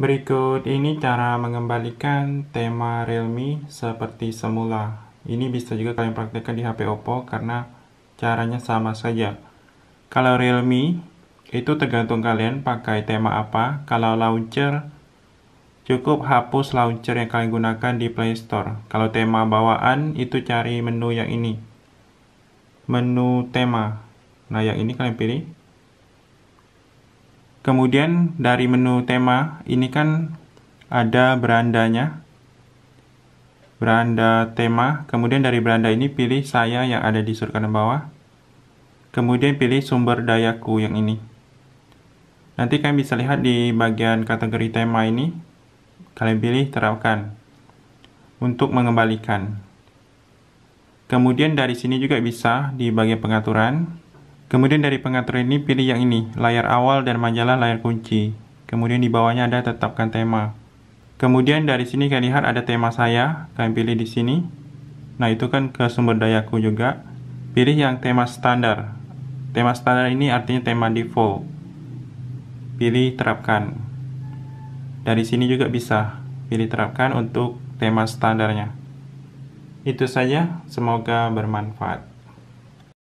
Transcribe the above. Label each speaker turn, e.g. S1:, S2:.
S1: Berikut ini cara mengembalikan tema Realme seperti semula. Ini bisa juga kalian praktekkan di HP Oppo karena caranya sama saja. Kalau Realme, itu tergantung kalian pakai tema apa. Kalau launcher, cukup hapus launcher yang kalian gunakan di Play Store. Kalau tema bawaan, itu cari menu yang ini. Menu tema. Nah, yang ini kalian pilih. Kemudian dari menu tema ini kan ada berandanya. Beranda tema, kemudian dari beranda ini pilih saya yang ada di surga kanan bawah. Kemudian pilih sumber dayaku yang ini. Nanti kalian bisa lihat di bagian kategori tema ini, kalian pilih terapkan untuk mengembalikan. Kemudian dari sini juga bisa di bagian pengaturan, Kemudian dari pengatur ini pilih yang ini, layar awal dan majalah layar kunci. Kemudian di bawahnya ada tetapkan tema. Kemudian dari sini kalian lihat ada tema saya, kalian pilih di sini. Nah itu kan ke sumber dayaku juga. Pilih yang tema standar. Tema standar ini artinya tema default. Pilih terapkan. Dari sini juga bisa pilih terapkan untuk tema standarnya. Itu saja, semoga bermanfaat.